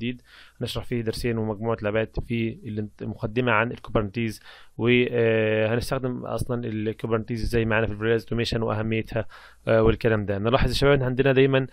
جديد هنشرح فيه درسين ومجموعه لابات في المقدمه عن الكوبرنتيز وهنستخدم آه، اصلا الكوبرنتيز ازاي معانا في الفريلز اوتوميشن واهميتها آه، والكلام ده نلاحظ يا شباب ان عندنا دايما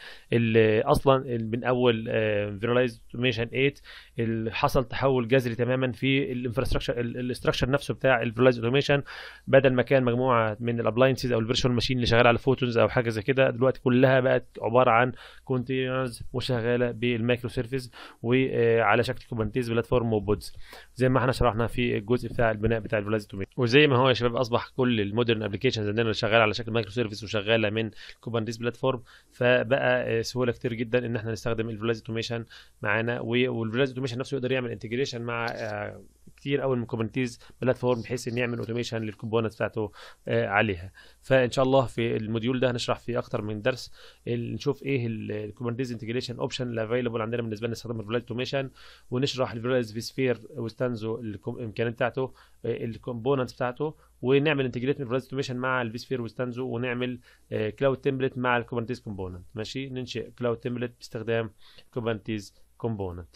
اصلا من اول آه، فيرلايز اوتوميشن 8 اللي حصل تحول جذري تماما في الانفراستراكشر الاستراكشر نفسه بتاع الفيرلايز اوتوميشن بدل ما كان مجموعه من الابلاينسز او الفيرشوال ماشين اللي شغاله على فوتونز او حاجه زي كده دلوقتي كلها بقت عباره عن كونتينرز وشغاله بالمايكرو سيرفيس وعلى شكل كوبرنتيز بلاتفورم وبودز زي ما احنا شرحنا في الجزء بتاع البناء بتاع الفلازيتومي وزي ما هو يا شباب اصبح كل المودرن ابلكيشنز عندنا شغال شغاله على شكل مايكرو سيرفيس وشغاله من كوبرنتيز بلاتفورم فبقى سهوله كتير جدا ان احنا نستخدم الفلازيتوميشن معانا والفلازيتوميشن نفسه يقدر يعمل انتجريشن مع آه، كثير قوي من كوبرنيتيز بلاتفورم بحيث انه يعمل اوتوميشن للكومبوننت بتاعته آه، عليها فان شاء الله في الموديول ده هنشرح فيه اكتر من درس نشوف ايه الكوبرنتيز انتجريشن اوبشن اللي افيلبل عندنا بالنسبه نستخدم الفيرال اوتوميشن ونشرح في سفير وستانزو الامكانيات بتاعته آه، الكومبوننتس بتاعته ونعمل انتجريت الفيرال اوتوميشن مع الفيسفير وستانزو ونعمل كلاود آه، تمبلت مع الكوبرنتيز كومبوننت ماشي ننشئ كلاود تمبلت باستخدام كوبرنتيز كومبوننت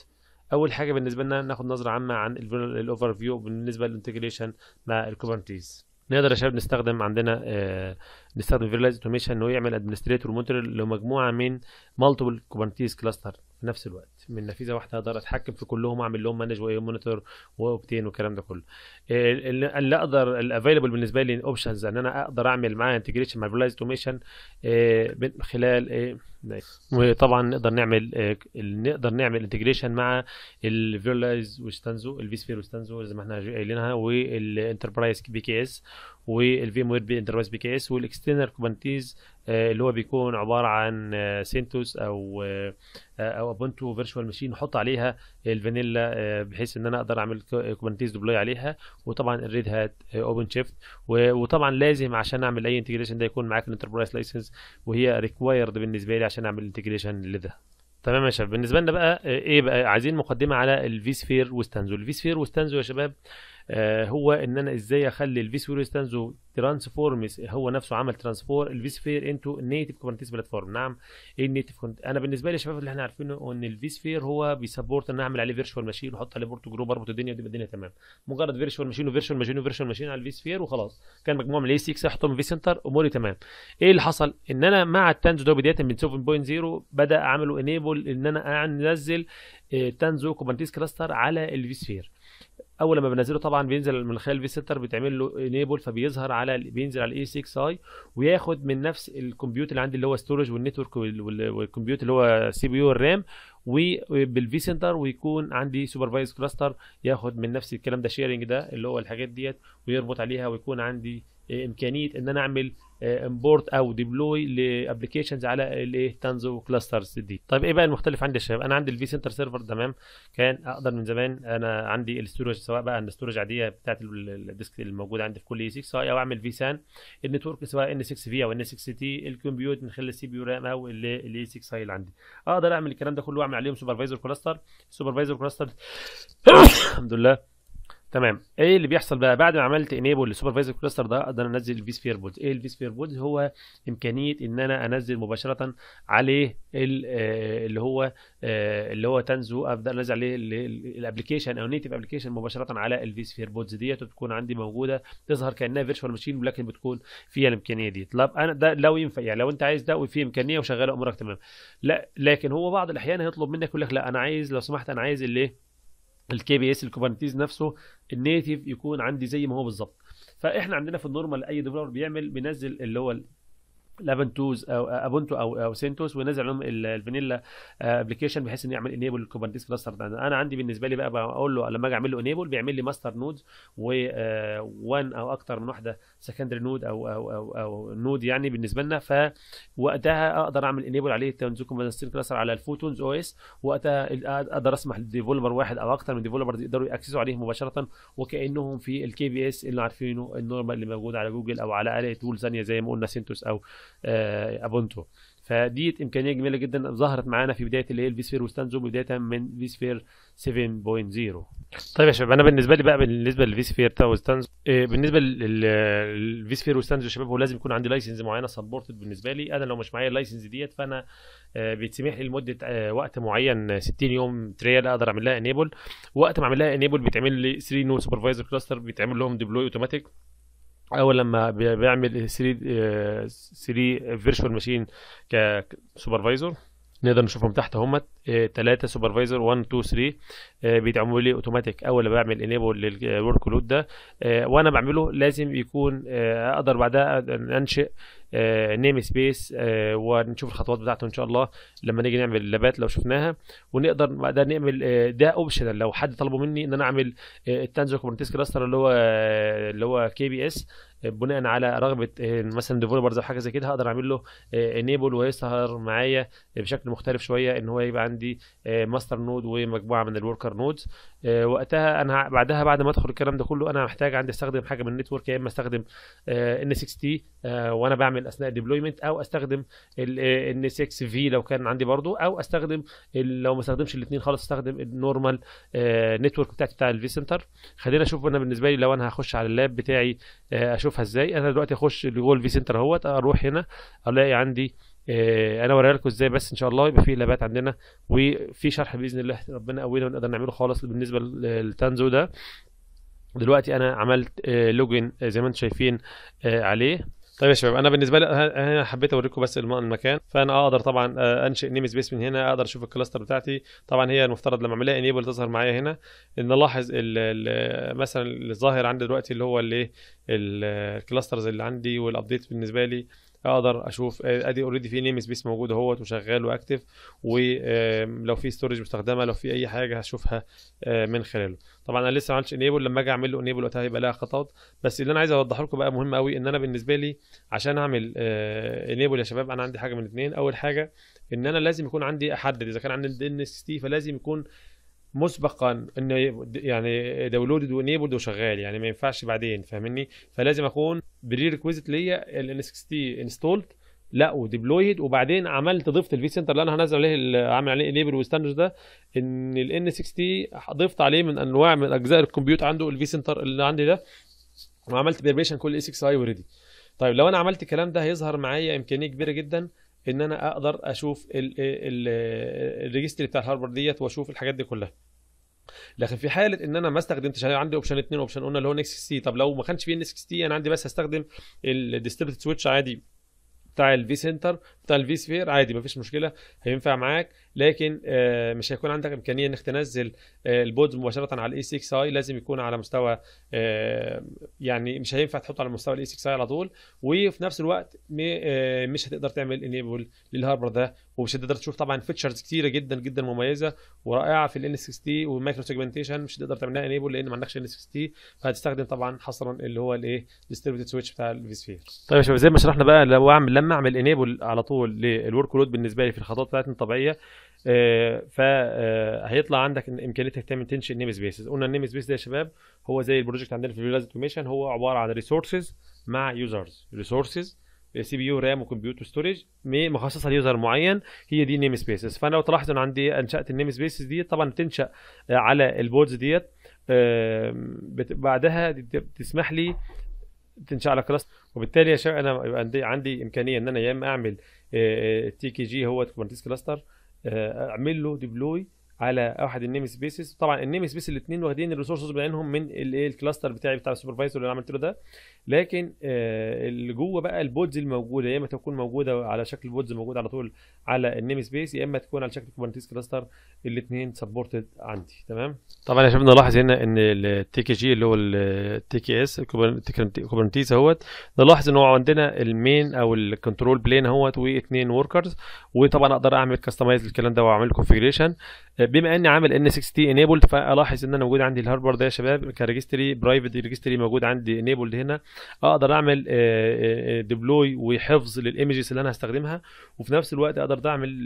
اول حاجه بالنسبه لنا ناخد نظره عامه عن الاوفر فيو بالنسبه للانتجريشن مع الكوبرنتيز نقدر يا شباب نستخدم عندنا آه نستخدم فيرلايز اوتوميشن انه يعمل ادمنستريتور مونتر لمجموعه من مالتيبل كوبرنتيز كلاستر في نفس الوقت من نافذه واحده اقدر اتحكم في كلهم واعمل لهم مانج ومونيتور واوبتين والكلام ده كله آه، اللي اقدر الافيلبل بالنسبه لي اوبشنز ان انا اقدر اعمل معاه انتجريشن مع فيرلايز اوتوميشن آه، من خلال آه، وطبعا نقدر نعمل نقدر نعمل انتجريشن مع الفيرلايز وستانزو الفيسفير وستانزو زي ما احنا قايلينها والانتربرايز بي كي اس والفيم وير بانتربايز بي كي اس والاكسترنال آه، كوبرنتيز اللي هو بيكون عباره عن سنتوس آه، او آه، او ابونتو فيرتشوال ماشين نحط عليها الفانيلا بحيث ان انا اقدر اعمل كوبرنتيز ديبلوي عليها وطبعا الريد هات اوبن شيفت وطبعا لازم عشان اعمل اي انتجريشن ده يكون معاك الانتربرايز لايسنس وهي ريكوايرد بالنسبه لي عشان اعمل انتجريشن لده تمام يا شباب بالنسبه لنا بقى ايه بقى عايزين مقدمه على الفي سفير وستانزو الفي سفير وستانزو يا شباب آه، هو ان انا ازاي اخلي الفيسفير ستانزو ترانسفورمز هو نفسه عمل ترانسفور الفيسفير انتو نيتف كوبرنتيس بلاتفورم نعم ايه النيتف كنت انا بالنسبه لي يا شباب اللي احنا عارفينه ان الفيسفير هو بيسبورت ان اعمل عليه فيرتشوال ماشين واحط عليه بورتو جروب اربط الدنيا وتبقى الدنيا تمام مجرد فيرتشوال ماشين وفيرتشوال ماشين وفيرتشوال ماشين على الفيسفير وخلاص كان مجموعه من الاي 6 احطهم في سنتر اموري تمام ايه اللي حصل ان انا مع التانزو ده بدايه من 7.0 بدا اعمله انيبل ان انا انزل تانزو كوبرنتيس كلاستر على الفيسفير اول ما بنزله طبعا بينزل من خلال في سنتر بتعمل له انيبل فبيظهر على بينزل على الاي 6 اي وياخد من نفس الكمبيوتر اللي عندي اللي هو ستورج والنتورك والكمبيوتر اللي هو سي بي يو والرام وبالفي سنتر ويكون عندي سوبرفايز كلاستر ياخد من نفس الكلام ده شيرنج ده اللي هو الحاجات ديت ويربط عليها ويكون عندي امكانيه ان انا اعمل امبورت آه، او ديبلوي لابلكيشنز على الايه تانزو كلاسترز دي طيب ايه بقى المختلف عندي يا شباب انا عندي الفي سنتر سيرفر تمام كان اقدر من زمان انا عندي الاستورج سواء بقى الاستورج عاديه بتاعت الديسك الموجوده عندي في كل اي 6 او اعمل في سان النتورك سواء ان 6 في او ان 6 تي الكمبيوت من خلال السي بي يو رام او الاي 6 هاي اللي عندي اقدر اعمل الكلام ده كله واعمل عليهم سوبرفايزر كلاستر سوبرفايزر كلاستر الحمد لله تمام ايه اللي بيحصل بقى بعد ما عملت انيبل للسوبرفايزر كلاستر ده اقدر انزل سفير بولز ايه سفير بولز هو امكانيه ان انا انزل مباشره عليه آه، اللي هو آه، اللي هو تنزو ابدا انزل عليه الابلكيشن او نيتف ابلكيشن مباشره على سفير بولز ديت وتكون عندي موجوده تظهر كانها فيرتشوال ماشين ولكن بتكون فيها الامكانيه دي طب انا ده لو ينفع يعني لو انت عايز ده وفي امكانيه وشغاله امورك تمام لا لكن هو بعض الاحيان هيطلب منك يقول لك لا انا عايز لو سمحت انا عايز اللي الكي بي اس الكوبرنيتيز نفسه النيتيف يكون عندي زي ما هو بالظبط فاحنا عندنا في النورمال اي ديفلوبر بيعمل بينزل اللي هو لابنتوز او ابونتو او او سنتوس ونزل لهم الفانيلا ابلكيشن بحيث انه يعمل انيبل للكوبرنيتس كلاستر ده انا عندي بالنسبه لي بقى بقول له لما اجي اعمل له انيبل بيعمل لي ماستر نودز و1 او اكتر من واحده سكندري نود او او او او نود يعني بالنسبه لنا فوقتها اقدر اعمل انيبل عليه تنزل كوبرنيتس كلاستر على الفوتونز او اس وقتها اقدر اسمح لديفلوبر واحد او اكتر من ديفلوبر يقدروا ياكسسوا عليه مباشره وكانهم في الكي بي اس اللي عارفينه النورمال اللي موجود على جوجل او على اي تول ثانيه زي ما قلنا سنتوس او آه، ابونتو فدي امكانيه جميله جدا ظهرت معانا في بدايه اللي هي الفيسفير وستانزو بدايه من فيسفير 7.0 طيب يا شباب انا بالنسبه لي بقى بالنسبه للفيسفير وستانزو آه، بالنسبه للفيسفير وستانزو يا شباب هو لازم يكون عندي لايسنس معينه سبورتد بالنسبه لي انا لو مش معايا اللايسنس ديت فانا آه، بيتسمح لي لمده وقت معين 60 يوم تريال اقدر اعمل لها انيبل وقت ما اعمل لها انيبل بيتعمل لي 3 نو سوبرفايزر كلاستر بيتعمل لهم ديبلوي اوتوماتيك اول لما بيعمل 3 3 فيرتشوال ماشين كسوبرفايزر نقدر نشوفهم تحت هم ثلاثه سوبرفايزر 1 2 3 بيدعموا لي اوتوماتيك اول ما بعمل انيبل للورك لود ده آه، وانا بعمله لازم يكون آه، اقدر بعدها انشئ نيم آه، سبيس ونشوف الخطوات بتاعته ان شاء الله لما نيجي نعمل اللابات لو شفناها ونقدر بعدها نعمل ده اوبشنال لو حد طلبه مني ان انا اعمل التانجو كوبرنتيس كلاستر اللي هو اللي هو كي بي اس بناء على رغبه آه، مثلا ديفلوبرز او حاجه زي كده هقدر اعمل له انيبل آه، ويسهر معايا بشكل مختلف شويه ان هو يبقى عندي ماستر آه، نود ومجموعه من الوركر نودز وقتها انا بعدها بعد ما ادخل الكلام ده كله انا محتاج عندي استخدم حاجه من النتورك يا اما استخدم ان تي وانا بعمل اثناء الديبلويمنت او استخدم ان 6 في لو كان عندي برضو او استخدم لو ما استخدمش الاثنين خالص استخدم النورمال نتورك بتاعتي بتاع الفي سنتر خلينا اشوف انا بالنسبه لي لو انا هخش على اللاب بتاعي اشوف اشوفها ازاي انا دلوقتي اخش جوه الفي سنتر اهوت اروح هنا الاقي عندي آه انا اوريها لكم ازاي بس ان شاء الله يبقى في لابات عندنا وفي شرح باذن الله ربنا قوينا ونقدر نعمله خالص بالنسبه للتانزو ده دلوقتي انا عملت آه لوجن آه، زي ما انتم شايفين آه عليه طيب يا شباب انا بالنسبه لي هنا حبيت اوريكم بس المكان فانا اقدر طبعا آه، انشئ نيم سبيس من هنا اقدر اشوف الكلاستر بتاعتي طبعا هي المفترض لما اعملها انيبل تظهر معايا هنا نلاحظ مثلا الظاهر عندي دلوقتي اللي هو الايه الكلاسترز اللي عندي والابديت بالنسبه لي اقدر اشوف ادي اوريدي في نيم سبيس موجود اهوت وشغال واكتف ولو في ستورج مستخدمه لو في اي حاجه هشوفها من خلاله طبعا انا لسه ما عملتش انيبل لما اجي اعمل له انيبل وقتها هيبقى لها خطوات بس اللي انا عايز اوضح لكم بقى مهم قوي ان انا بالنسبه لي عشان اعمل انيبل آه، يا شباب انا عندي حاجه من اثنين اول حاجه ان انا لازم يكون عندي احدد اذا كان عندي دي ان اس تي فلازم يكون مسبقا انه يعني داونلودد وانيبلد وشغال يعني ما ينفعش بعدين فاهمني فلازم اكون بري ريكويزيت ليا ال ان تي انستولد لا وديبلويد وبعدين عملت ضفت الفي سنتر اللي انا هنزل عليه عامل عليه انيبل وستاندرد ده ان ال ان 60 ضفت عليه من انواع من اجزاء الكمبيوتر عنده الفي سنتر اللي عندي ده وعملت بريبريشن كل اس 6 اي اوريدي طيب لو انا عملت الكلام ده هيظهر معايا امكانيه كبيره جدا ان انا اقدر اشوف إيه، الريجستري بتاع الهاربر ديت واشوف الحاجات دي كلها لكن في حاله ان انا ما استخدمتش انا يعني عندي اوبشن 2 اوبشن قلنا اللي هو نكس تي طب لو ما كانش فيه نكس تي انا عندي بس هستخدم الديستريبت سويتش عادي بتاع الفي سنتر بتاع الفي سفير عادي مفيش مشكله هينفع معاك لكن آه، مش هيكون عندك امكانيه انك تنزل آه، البودز مباشره على الاي 6 اي لازم يكون على مستوى آه، يعني مش هينفع تحطه على مستوى الاي 6 اي على طول وفي نفس الوقت مش هتقدر تعمل انيبل للهاربر ده ومش هتقدر تشوف طبعا فيتشرز كتيره جدا جدا مميزه ورائعه في الان 6 تي والمايكرو سيجمنتيشن مش هتقدر تعملها انيبل لان ما عندكش ان 6 تي فهتستخدم طبعا حصرا اللي هو الايه ديستريبيوتد سويتش بتاع الفي سفير طيب يا شباب زي ما شرحنا بقى لو اعمل لما اعمل انيبل على طول للورك لود بالنسبه لي في الخطوات بتاعتنا الطبيعيه آه، فهيطلع آه، عندك امكانيتك تعمل تنشئ نيم سبيسز قلنا النيم سبيس ده يا شباب هو زي البروجكت عندنا في فيلاز اوتوميشن هو عباره عن ريسورسز مع يوزرز ريسورسز سي بي يو رام وكمبيوتر ستورج مخصصه ليوزر معين هي دي نيم سبيسز فانا لو تلاحظوا انا عندي انشات النيم سبيسز دي طبعا بتنشا آه، على البودز ديت بعدها بتسمح لي تنشا على كلاس وبالتالي يا شباب انا عندي عندي امكانيه ان انا يا اما اعمل تي كي جي هو كوبرنتيز كلاستر آه، اعمل له ديبلوي على احد النيم سبيسز طبعا النيم سبيس الاثنين واخدين الريسورسز بعينهم من الايه الكلاستر بتاعي بتاع السوبرفايزر اللي انا عملت له ده لكن آه اللي جوه بقى البودز الموجوده يا اما تكون موجوده على شكل بودز موجود على طول على النيم سبيس يا اما تكون على شكل كوبرنتيز كلاستر الاثنين سبورتد عندي تمام طبعا يا شباب نلاحظ هنا ان التي كي جي اللي هو التي كي اس كوبرنتيز اهوت نلاحظ ان هو عندنا المين او الكنترول بلين اهوت واثنين وركرز وطبعا اقدر اعمل كاستمايز الكلام ده واعمل كونفيجريشن بما اني عامل ان 60 انيبلد فالاحظ ان انا موجود عندي الهاربر ده يا شباب كريجستري برايفت ريجستري موجود عندي انيبلد هنا اقدر اعمل ديبلوي آه، آه، آه، وحفظ للايمجز اللي انا هستخدمها وفي نفس الوقت اقدر اعمل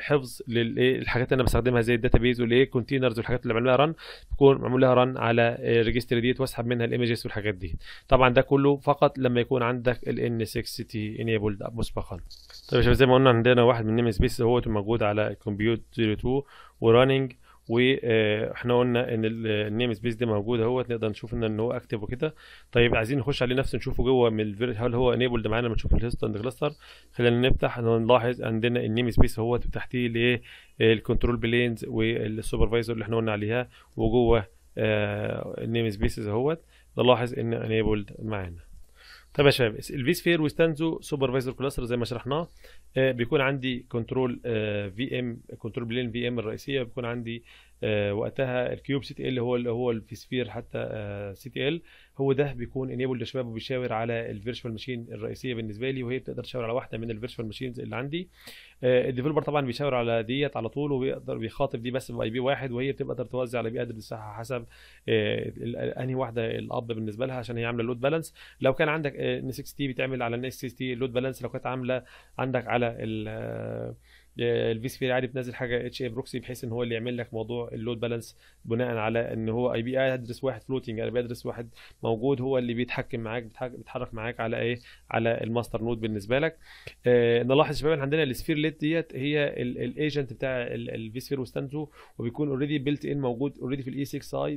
حفظ للحاجات اللي انا بستخدمها زي الداتابيز والايه كونتينرز والحاجات اللي بعمل لها رن بكون معمول لها رن على الريجستري ديت واسحب منها الايمجز والحاجات دي طبعا ده كله فقط لما يكون عندك الان 60 انيبلد مسبقا طيب يا شباب زي ما قلنا عندنا واحد من نيم سبيس هو موجود على الكمبيوتر 02 وراننج واحنا آه، قلنا ان النيم سبيس دي موجود اهوت نقدر نشوف ان هو اكتف وكده طيب عايزين نخش عليه نفسه نشوفه جوه من هل هو انيبلد معانا لما نشوف الهيستند كلاستر خلينا نفتح نلاحظ عندنا النيم سبيس اهوت وتحتيه الايه الكنترول بلينز والسوبرفايزر اللي احنا قلنا عليها وجوه النيم آه، سبيس اهوت نلاحظ ان انيبلد معانا طيب يا شباب الفي سفير وستانزو سوبرفايزر كلاستر زي ما شرحناه آه بيكون عندي كنترول آه في ام كنترول بلين في ام الرئيسيه بيكون عندي آه، وقتها الكيوب سي تي ال هو اللي هو في سفير حتى آه، سي تي ال هو ده بيكون انيبل للشباب وبيشاور على الفيرشوال ماشين الرئيسيه بالنسبه لي وهي بتقدر تشاور على واحده من الفيرشوال ماشينز اللي عندي آه، الديفلوبر طبعا بيشاور على ديت على طول وبيقدر بيخاطب دي بس باي بي واحد وهي بتقدر توزع على بيئه ادرس حسب انهي واحده الاب بالنسبه لها عشان هي عامله لود بالانس لو كان عندك ان 6 تي بتعمل على ان 6 تي لود بالانس لو كانت عامله عندك على ال الفي سي بي العادي بتنزل حاجه اتش اي بروكسي بحيث ان هو اللي يعمل لك موضوع اللود بالانس بناء على ان هو اي بي ادرس واحد فلوتنج اي يعني بي ادرس واحد موجود هو اللي بيتحكم معاك بيتحرك معاك على ايه على الماستر نود بالنسبه لك آه نلاحظ شباب عندنا السفير ليت ديت هي الايجنت بتاع الفي سفير وستانتو وبيكون اوريدي بيلت ان موجود اوريدي في الاي 6 اي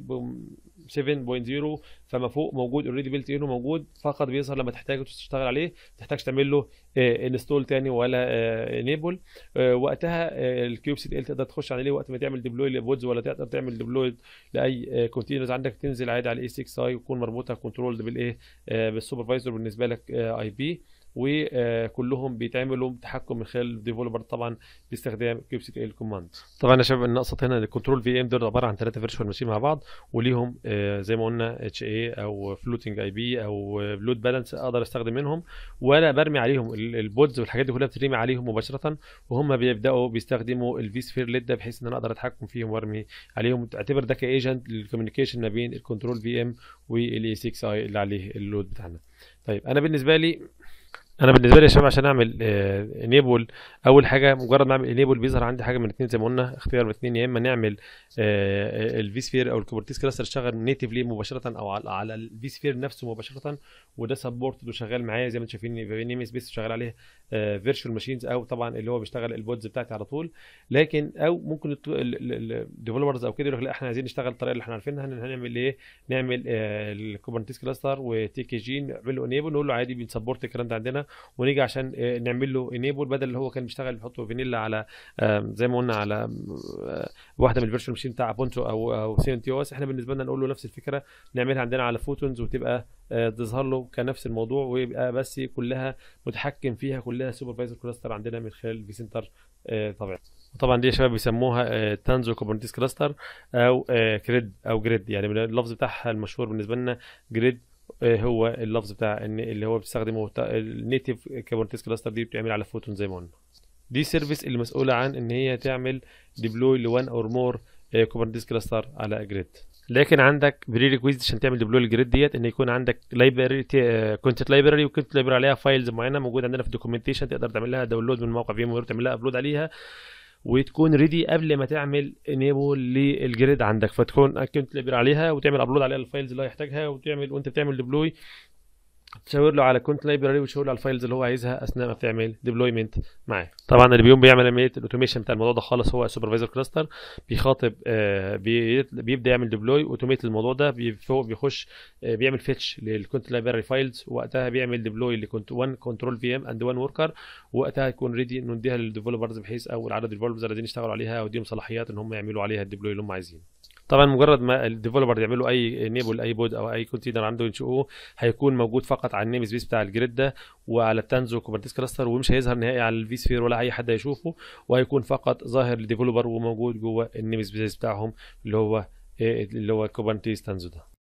7.0 فما فوق موجود اوريدي بيلت انه موجود فقط بيظهر لما تحتاجه تشتغل عليه ما تحتاجش تعمل له انستول آه، تاني ولا انيبل آه، آه، وقتها الكيوب سي ال تقدر تخش عليه وقت ما تعمل ديبلوي لبودز ولا تقدر تعمل ديبلوي لاي كونتينرز عندك تنزل عادي على الاي 6 اي وتكون مربوطه كنترولد بالايه بالسوبرفايزر بالنسبه لك اي بي وكلهم بيتعملوا تحكم من خلال الديفلوبر طبعا باستخدام سي ال كوماند طبعا يا شباب النقصه هنا الكنترول في ام دول عباره عن ثلاثه فيرتشوال ماشين مع بعض وليهم آه، زي ما قلنا اتش اي او فلوتنج اي بي او لود بالانس اقدر استخدم منهم وانا برمي عليهم البودز والحاجات دي كلها بتترمي عليهم مباشره وهم بيبداوا بيستخدموا الفي سفير ليد ده بحيث ان انا اقدر اتحكم فيهم وارمي عليهم تعتبر ده كايجنت للكوميونيكيشن ما بين الكنترول في ام والاي 6 اي اللي عليه اللود بتاعنا طيب انا بالنسبه لي انا بالنسبه لي يا شباب عشان اعمل انيبل آه، اول حاجه مجرد ما اعمل انيبل بيظهر عندي حاجه من الاثنين زي ما قلنا اختيار من الاثنين يا اما نعمل آه، آه، الفي سفير او الكوبرتيس كلاستر شغال نيتفلي مباشره او على, على الفي سفير نفسه مباشره وده سبورت وشغال معايا زي ما انتم شايفين نيم سبيس شغال عليه فيرتشوال ماشينز او طبعا اللي هو بيشتغل البودز بتاعتي على طول لكن او ممكن الديفلوبرز او كده يقول لك لا احنا عايزين نشتغل الطريقه اللي احنا عارفينها هنعمل ايه نعمل الكوبرتيس كلاستر وتي كي جي نعمل له انيبل نقول له عادي بنسبورت الكلام ده عندنا ونيجي عشان آه، نعمل له انيبل بدل اللي هو كان بيشتغل بيحط فانيلا على زي ما قلنا على آه، واحده من الفيرشن ماشين بتاع بونتو او او سي ان تي او اس احنا بالنسبه لنا نقول له نفس الفكره نعملها عندنا على فوتونز وتبقى آه، تظهر له كنفس الموضوع ويبقى بس كلها متحكم فيها كلها سوبرفايزر كلاستر عندنا من خلال في سنتر طبعا طبعا دي يا شباب بيسموها تانزو كوبرنيتيس كلاستر او كريد او جريد يعني اللفظ بتاعها المشهور بالنسبه لنا جريد إيه هو اللفظ بتاع ان اللي هو بيستخدمه النيتيف كابرنتيس كلاستر دي بتعمل على فوتون زي ما قلنا دي سيرفيس اللي مسؤوله عن ان هي تعمل ديبلوي لوان اور مور كوبرنيتيس كلاستر على جريد لكن عندك بري عشان تعمل ديبلوي للجريد ديت ان يكون عندك لايبرري كونتنت لايبرري وكونتنت لايبرري عليها فايلز معينه موجوده عندنا في الدوكيومنتيشن تقدر تعمل لها داونلود من موقع فيم وتعمل تعمل لها ابلود عليها وتكون ريدي قبل ما تعمل انيبل للجريد عندك فتكون اكونت تليبر عليها وتعمل ابلود عليها الفايلز اللي هيحتاجها وتعمل وانت بتعمل ديبلوي تشاور له على كونت لايبراري وتشاور له على الفايلز اللي هو عايزها اثناء ما بتعمل ديبلويمنت معاه طبعا اللي بيقوم بيعمل عمليه الاوتوميشن بتاع الموضوع ده خالص هو سوبرفايزر كلاستر بيخاطب آه، بيبدا يعمل ديبلوي اوتوميت الموضوع ده فوق بيخش آه، بيعمل فيتش للكونت لايبراري فايلز وقتها بيعمل ديبلوي لكونت 1 كنترول في ام اند 1 وركر وقتها يكون ريدي انه نديها للديفلوبرز بحيث او العدد الديفلوبرز اللي عايزين يشتغلوا عليها او صلاحيات ان هم يعملوا عليها الديبلوي اللي هم عايزينه طبعا مجرد ما الديفلوبر يعملوا اي انيبل اي بود او اي كونتينر عنده ينشئوه هيكون موجود فقط على النيم سبيس بتاع الجريد ده وعلى التانزو كوبرنيتس كلاستر ومش هيظهر نهائي على الفي سفير ولا اي حد هيشوفه وهيكون فقط ظاهر للديفلوبر وموجود جوه النيم سبيس بتاعهم اللي هو إيه، اللي هو كوبرنيتس تانزو ده